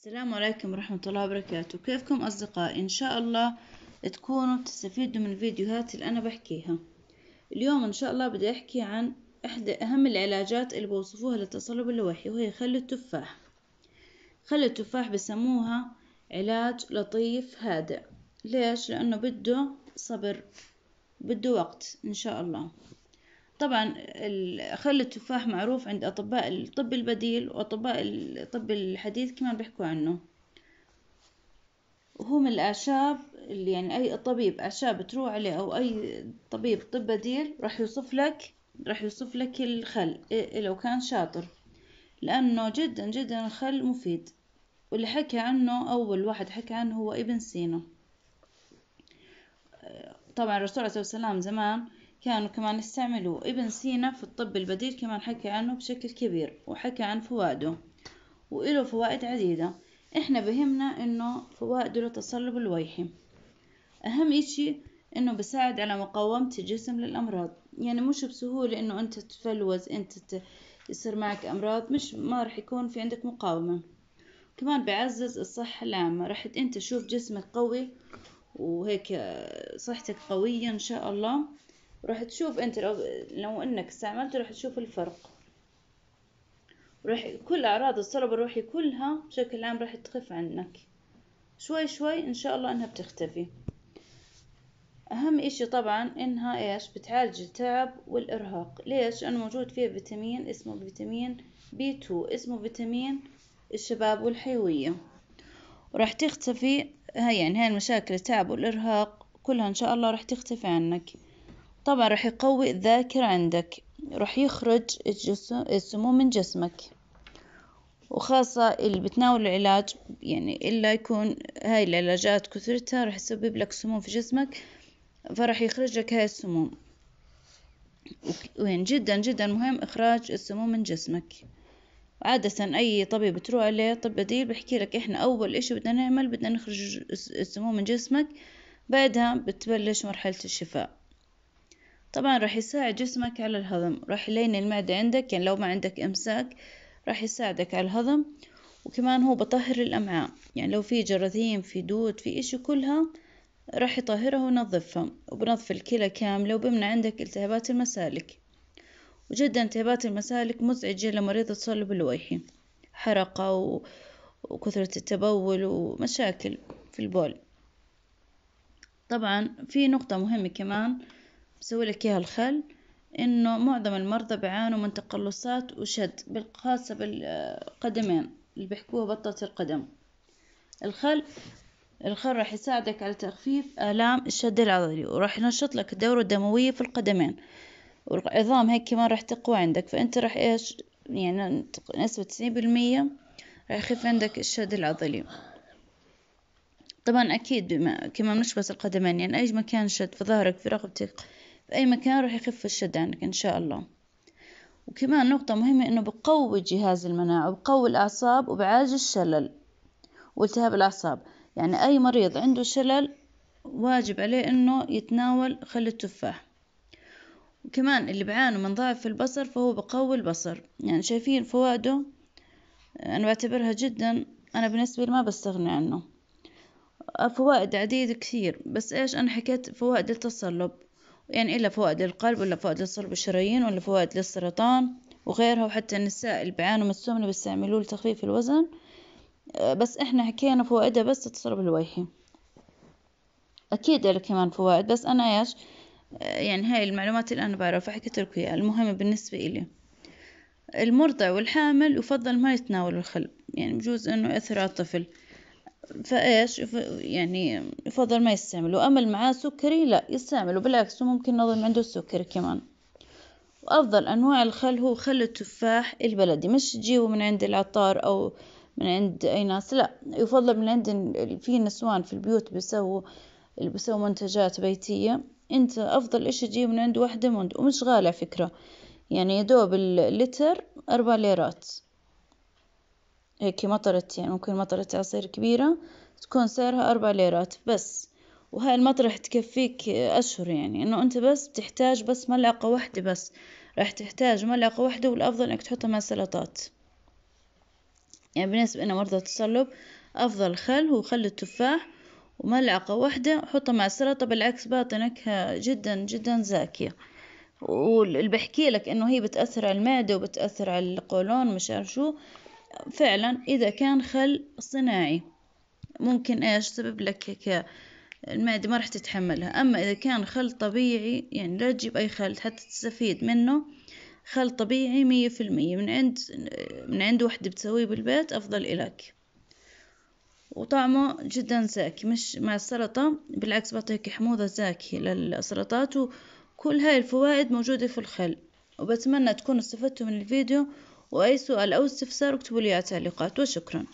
السلام عليكم ورحمة الله وبركاته كيفكم أصدقائي إن شاء الله تكونوا تستفيدوا من الفيديوهات اللي أنا بحكيها اليوم إن شاء الله بدي أحكي عن إحدى أهم العلاجات اللي بوصفوها للتصلب اللوحي وهي خل التفاح خل التفاح بسموها علاج لطيف هادئ ليش؟ لأنه بده صبر بده وقت إن شاء الله طبعا خل التفاح معروف عند أطباء الطب البديل وأطباء الطب الحديث كمان بيحكوا عنه وهو من الأعشاب اللي يعني أي طبيب أعشاب تروح عليه أو أي طبيب طب بديل راح يوصف لك راح يوصف لك الخل إيه، لو كان شاطر لأنه جدا جدا الخل مفيد واللي حكى عنه أول واحد حكى عنه هو ابن سينا طبعا الرسول عليه الصلاة والسلام زمان كانوا كمان استعملوا ابن سينا في الطب البديل كمان حكى عنه بشكل كبير وحكى عن فوائده وإله فوائد عديدة إحنا بهمنا إنه فوائده للتصلب الويحي أهم إشي إنه بساعد على مقاومة الجسم للأمراض يعني مش بسهولة إنه أنت تتفلوز أنت ت... يصير معك أمراض مش ما رح يكون في عندك مقاومة كمان بعزز الصحة العامة رح أنت تشوف جسمك قوي وهيك صحتك قوية إن شاء الله راح تشوف انت لو لو انك استعملته راح تشوف الفرق راح كل اعراض الصلب الروحي كلها بشكل عام راح تخف عنك شوي شوي ان شاء الله انها بتختفي اهم اشي طبعا انها ايش بتعالج التعب والارهاق ليش لانه موجود فيها فيتامين اسمه فيتامين بي 2 اسمه فيتامين الشباب والحيوية وراح تختفي هاي يعني هاي المشاكل التعب والارهاق كلها ان شاء الله راح تختفي عنك طبعا راح يقوي الذاكرة عندك راح يخرج السموم من جسمك وخاصة اللي بتناول العلاج يعني إلا يكون هاي العلاجات كثرتها راح تسبب لك سموم في جسمك فراح يخرج لك هاي السموم وين جدا جدا مهم إخراج السموم من جسمك عادة أي طبيب تروح عليه طب بديل بحكي لك إحنا أول إشي بدنا نعمل بدنا نخرج السموم من جسمك بعدها بتبلش مرحلة الشفاء طبعا راح يساعد جسمك على الهضم راح يلين المعدة عندك يعني لو ما عندك إمساك راح يساعدك على الهضم وكمان هو بطهر الأمعاء يعني لو في جراثيم في دود في إشي كلها راح يطهرها وينظفها وبنظف الكلى كاملة وبمنع عندك التهابات المسالك وجدا التهابات المسالك مزعجة لمريض الصلب الويحي حرقة و... وكثرة التبول ومشاكل في البول طبعا في نقطة مهمة كمان بسوي لك إياها الخل إنه معظم المرضى بيعانوا من تقلصات وشد بالخاصه بالقدمين اللي بيحكوها بطة القدم الخل الخل راح يساعدك على تخفيف آلام الشد العضلي وراح ينشط لك الدورة الدموية في القدمين والعظام هيك كمان راح تقوى عندك فأنت راح إيش يعني نسبة تسعين بالمية راح يخف عندك الشد العضلي طبعا أكيد بما كمان مش بس القدمين يعني أي مكان شد في ظهرك في رقبتك في أي مكان راح يخف الشد عنك إن شاء الله وكمان نقطة مهمة إنه بقوي جهاز المناعة وبقوي الأعصاب وبعالج الشلل والتهاب الأعصاب يعني أي مريض عنده شلل واجب عليه إنه يتناول خل التفاح وكمان اللي بعانوا من ضعف في البصر فهو بقوي البصر يعني شايفين فوائده أنا بعتبرها جدا أنا بالنسبة لي ما بستغني عنه فوائد عديدة كثير بس إيش أنا حكيت فوائد التصلب يعني إلا فوائد للقلب ولا فوائد للصلب الشرايين ولا فوائد للسرطان وغيرها وحتى النساء اللي بيعانوا من السمنة بيستعملوه لتخفيف الوزن آه، بس احنا حكينا فوائدها بس تصرب الويحي أكيد له كمان فوائد بس أنا إيش آه، يعني هاي المعلومات اللي أنا بعرفها حكيت لكم إياها المهمة بالنسبة إلي المرضع والحامل يفضل ما يتناولوا الخل يعني بجوز إنه يأثر على الطفل فايش يعني يفضل ما يستعملوا اما معاه سكري لا يستعملوا بالعكس ممكن نظم عنده السكري كمان وافضل انواع الخل هو خل التفاح البلدي مش تجيبه من عند العطار او من عند اي ناس لا يفضل من عند في نسوان في البيوت بيسووا اللي بيسووا منتجات بيتية انت افضل اشي تجيب من عند واحدة مند ومش غالي فكرة يعني يدوب اللتر اربع ليرات هيك مطرت يعني ممكن مطرة عصير كبيرة تكون سعرها أربع ليرات بس وهاي المطرة رح تكفيك أشهر يعني إنه أنت بس بتحتاج بس ملعقة واحدة بس راح تحتاج ملعقة واحدة والأفضل إنك تحطها مع سلطات يعني بالنسبة لنا مرضى التصلب أفضل خل هو خل التفاح وملعقة واحدة حطها مع السلطة بالعكس باطي نكهة جدا جدا زاكية واللي بحكي لك إنه هي بتأثر على المعدة وبتأثر على القولون مش عارف شو فعلا إذا كان خل صناعي ممكن إيش سبب لك هيك المعدة ما راح تتحملها أما إذا كان خل طبيعي يعني لا تجيب أي خل حتى تستفيد منه خل طبيعي مية في المية من عند من عند وحدة بتسويه بالبيت أفضل إلك وطعمه جدا زاكي مش مع السلطة بالعكس بعطيك حموضة زاكية للسلطات وكل هاي الفوائد موجودة في الخل وبتمنى تكونوا استفدتوا من الفيديو وأي سؤال أو استفسار اكتبوا لي على التعليقات وشكرا